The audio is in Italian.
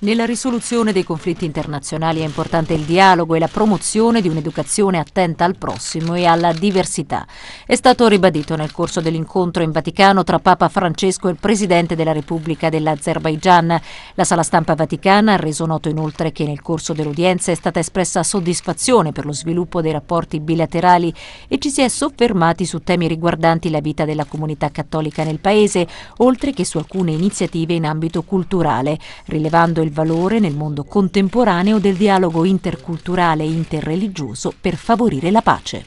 Nella risoluzione dei conflitti internazionali è importante il dialogo e la promozione di un'educazione attenta al prossimo e alla diversità. È stato ribadito nel corso dell'incontro in Vaticano tra Papa Francesco e il Presidente della Repubblica dell'Azerbaigian. La sala stampa vaticana ha reso noto inoltre che nel corso dell'udienza è stata espressa soddisfazione per lo sviluppo dei rapporti bilaterali e ci si è soffermati su temi riguardanti la vita della comunità cattolica nel Paese, oltre che su alcune iniziative in ambito culturale, rilevando il il valore nel mondo contemporaneo del dialogo interculturale e interreligioso per favorire la pace.